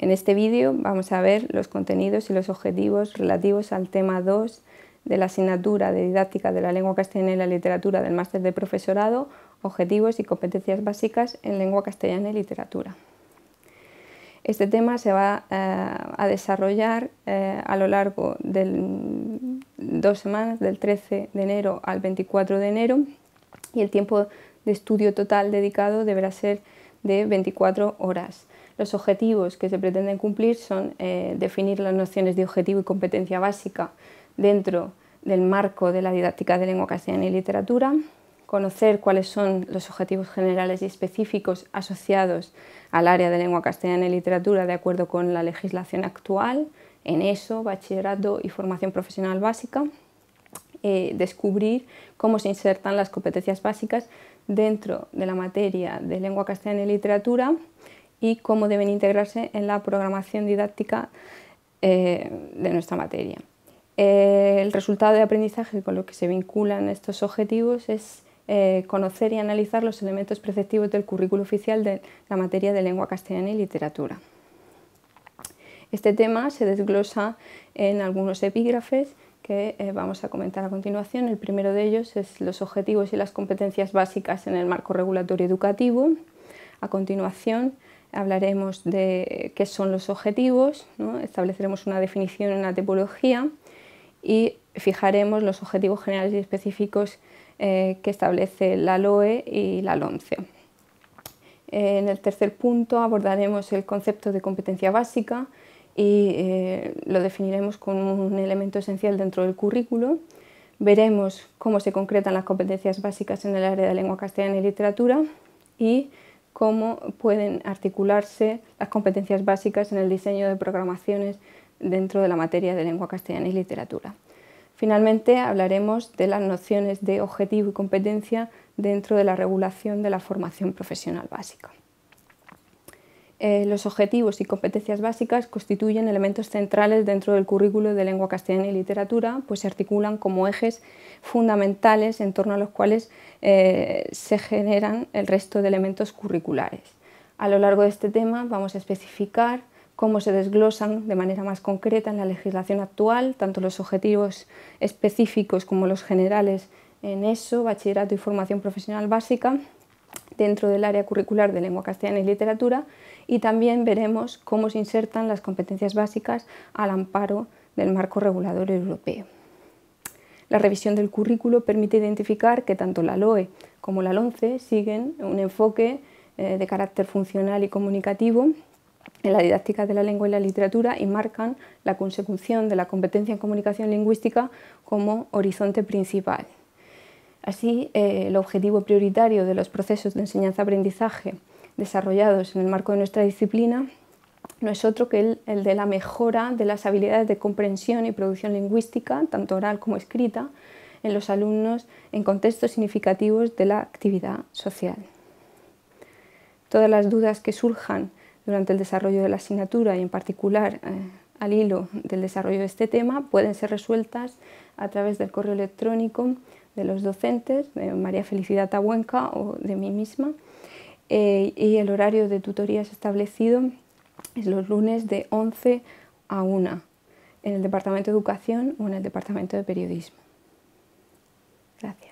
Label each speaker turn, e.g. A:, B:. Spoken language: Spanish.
A: En este vídeo vamos a ver los contenidos y los objetivos relativos al tema 2 de la asignatura de didáctica de la lengua castellana y la literatura del máster de profesorado, objetivos y competencias básicas en lengua castellana y literatura. Este tema se va eh, a desarrollar eh, a lo largo de dos semanas, del 13 de enero al 24 de enero, y el tiempo de estudio total dedicado deberá ser de 24 horas. Los objetivos que se pretenden cumplir son eh, definir las nociones de objetivo y competencia básica dentro del marco de la didáctica de lengua castellana y literatura, conocer cuáles son los objetivos generales y específicos asociados al área de lengua castellana y literatura de acuerdo con la legislación actual en ESO, bachillerato y formación profesional básica, eh, descubrir cómo se insertan las competencias básicas dentro de la materia de lengua castellana y literatura, y cómo deben integrarse en la programación didáctica eh, de nuestra materia. Eh, el resultado de aprendizaje con lo que se vinculan estos objetivos es eh, conocer y analizar los elementos preceptivos del currículo oficial de la materia de lengua castellana y literatura. Este tema se desglosa en algunos epígrafes que vamos a comentar a continuación. El primero de ellos es los objetivos y las competencias básicas en el marco regulatorio educativo. A continuación, hablaremos de qué son los objetivos, estableceremos una definición, en la tipología y fijaremos los objetivos generales y específicos eh, que establece la LOE y la LOMCE. En el tercer punto abordaremos el concepto de competencia básica y eh, lo definiremos como un elemento esencial dentro del currículo. Veremos cómo se concretan las competencias básicas en el área de lengua castellana y literatura y cómo pueden articularse las competencias básicas en el diseño de programaciones dentro de la materia de lengua castellana y literatura. Finalmente hablaremos de las nociones de objetivo y competencia dentro de la regulación de la formación profesional básica. Eh, los objetivos y competencias básicas constituyen elementos centrales dentro del currículo de lengua castellana y literatura, pues se articulan como ejes fundamentales en torno a los cuales eh, se generan el resto de elementos curriculares. A lo largo de este tema vamos a especificar cómo se desglosan de manera más concreta en la legislación actual, tanto los objetivos específicos como los generales en ESO, bachillerato y formación profesional básica, dentro del área curricular de lengua castellana y literatura y también veremos cómo se insertan las competencias básicas al amparo del marco regulador europeo. La revisión del currículo permite identificar que tanto la LOE como la LONCE siguen un enfoque eh, de carácter funcional y comunicativo en la didáctica de la lengua y la literatura y marcan la consecución de la competencia en comunicación lingüística como horizonte principal. Así, eh, el objetivo prioritario de los procesos de enseñanza-aprendizaje desarrollados en el marco de nuestra disciplina no es otro que el, de la mejora de las habilidades de comprensión y producción lingüística, tanto oral como escrita, en los alumnos en contextos significativos de la actividad social. Todas las dudas que surjan durante el desarrollo de la asignatura y en particular eh, al hilo del desarrollo de este tema pueden ser resueltas a través del correo electrónico de los docentes, de María Felicidad Tabuenca o de mí misma. Eh, y el horario de tutorías establecido es los lunes de 11 a 1 en el Departamento de Educación o en el Departamento de Periodismo. Gracias.